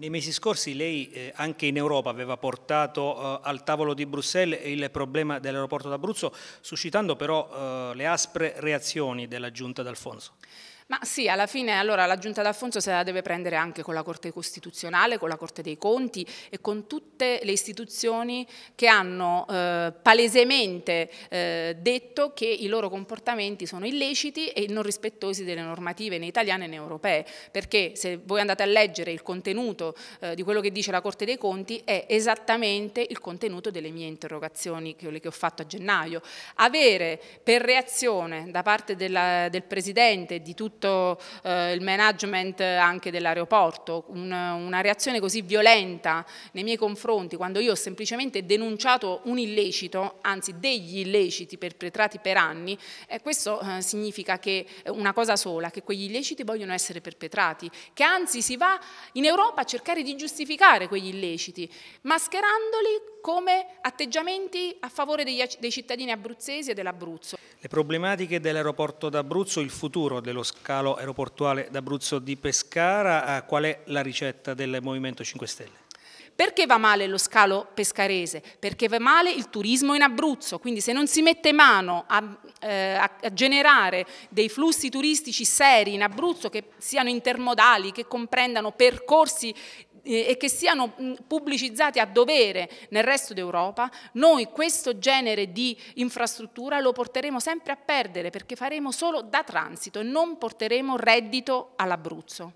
Nei mesi scorsi lei eh, anche in Europa aveva portato eh, al tavolo di Bruxelles il problema dell'aeroporto d'Abruzzo, suscitando però eh, le aspre reazioni della giunta d'Alfonso. Ma sì, alla fine allora la Giunta d'Affonso se la deve prendere anche con la Corte Costituzionale, con la Corte dei Conti e con tutte le istituzioni che hanno eh, palesemente eh, detto che i loro comportamenti sono illeciti e non rispettosi delle normative né italiane né europee, perché se voi andate a leggere il contenuto eh, di quello che dice la Corte dei Conti è esattamente il contenuto delle mie interrogazioni, quelle che ho fatto a gennaio. Avere per reazione da parte della, del Presidente di tutti tutto eh, il management anche dell'aeroporto, un, una reazione così violenta nei miei confronti quando io ho semplicemente denunciato un illecito, anzi degli illeciti perpetrati per anni, eh, questo eh, significa che una cosa sola, che quegli illeciti vogliono essere perpetrati, che anzi si va in Europa a cercare di giustificare quegli illeciti, mascherandoli come atteggiamenti a favore degli, dei cittadini abruzzesi e dell'Abruzzo. Le problematiche dell'aeroporto d'Abruzzo, il futuro dello scalo aeroportuale d'Abruzzo di Pescara, eh, qual è la ricetta del Movimento 5 Stelle? Perché va male lo scalo pescarese? Perché va male il turismo in Abruzzo, quindi se non si mette mano a, eh, a, generare dei flussi turistici seri in Abruzzo che siano intermodali, che comprendano percorsi e che siano mm, pubblicizzati a dovere nel resto d'Europa, noi questo genere di infrastruttura lo porteremo sempre a perdere perché faremo solo da transito e non porteremo reddito all'Abruzzo.